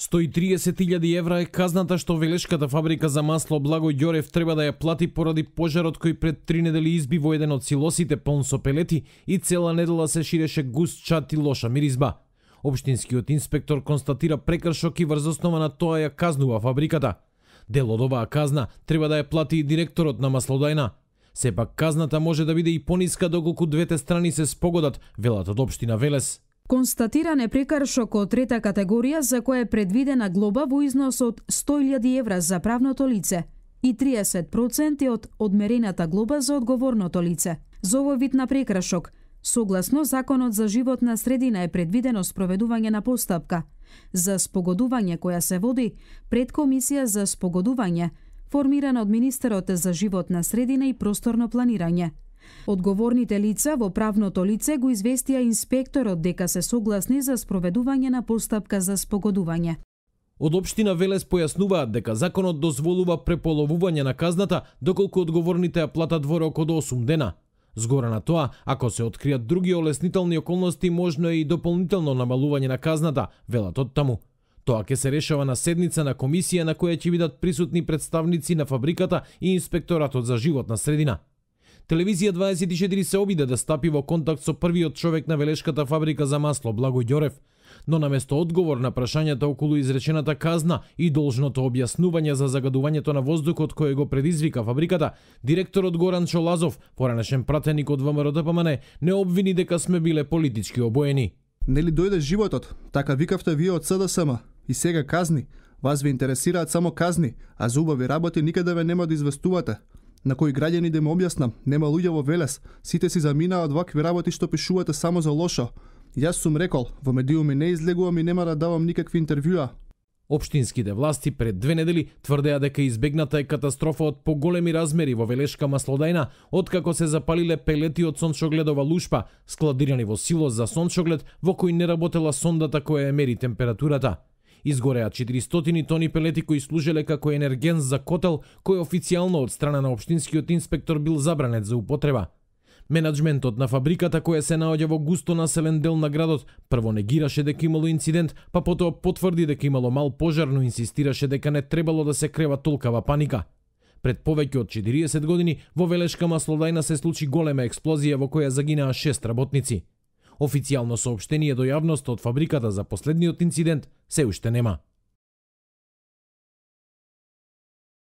130.000 евра е казната што Велешката фабрика за масло Благо Ѓорев треба да ја плати поради пожарот кој пред три недели изби во еден од силосите полн со пелети и цела недела се ширеше густ чат и лоша миризба. Обштинскиот инспектор констатира прекршок и врз основа на тоа ја казнува фабриката. Дел од оваа казна треба да ја плати и директорот на маслодајна. Сепак казната може да биде и пониска доколку двете страни се спогодат, велат од општина Велес. Констатиран е прекаршок од трета категорија за која е предвидена глоба во износ од 100.000 евра за правното лице и 30% од одмерената глоба за одговорното лице. За овој вид на прекршок, согласно Законот за животна средина е предвидено спроведување на постапка за спогодување која се води пред Комисија за спогодување, формирана од Министерот за животна средина и просторно планирање. Одговорните лица во правното лице го известија инспекторот дека се согласни за спроведување на постапка за спогодување. Од општина Велес појаснуваат дека законот дозволува преполовување на казната доколку одговорните ја платат во рок од 8 дена. Згора на тоа, ако се откријат други олеснителни околности, можно е и дополнително намалување на казната, велат од таму. Тоа ќе се решава на седница на комисија на која ќе бидат присутни представници на фабриката и инспекторатот за животна средина. Телевизија 24 се обиде да стапи во контакт со првиот човек на Велешката фабрика за масло Благо Ѓорев, но на место одговор на прашањата околу изречената казна и должното објаснување за загадувањето на воздухот кој го предизвика фабриката, директорот Горан Чолазов, поранешен пратеник од ВМРО ДПМН, не обвини дека сме биле политички обоени. Нели дојде животот, така викавте вие од СДСМ, и сега казни. Вас ви интересираат само казни, а за убави работи никаде ве нема да известувате на кои граѓани да му објаснам, нема луѓе во Велес, сите си заминаат вакви работи што пишувате само за лошо. Јас сум рекол, во медиуми не излегувам и нема да давам никакви интервјуа. Обштинските власти пред две недели тврдеа дека избегната е катастрофа од поголеми размери во Велешка маслодајна, откако се запалиле пелети од сончогледова лушпа, складирани во сило за сончоглед во кој не работела сондата која е мери температурата. Изгореа 400 тони пелети кои служеле како енерген за котел, кој официјално од страна на Обштинскиот инспектор бил забранет за употреба. Менаджментот на фабриката која се наоѓа во густо населен дел на градот прво негираше дека имало инцидент, па потоа потврди дека имало мал пожар, но инсистираше дека не требало да се крева толкава паника. Пред повеќе од 40 години во Велешка маслодајна се случи голема експлозија во која загинаа 6 работници. Официјално сообштение до јавност од фабриката за последниот инцидент се уште нема.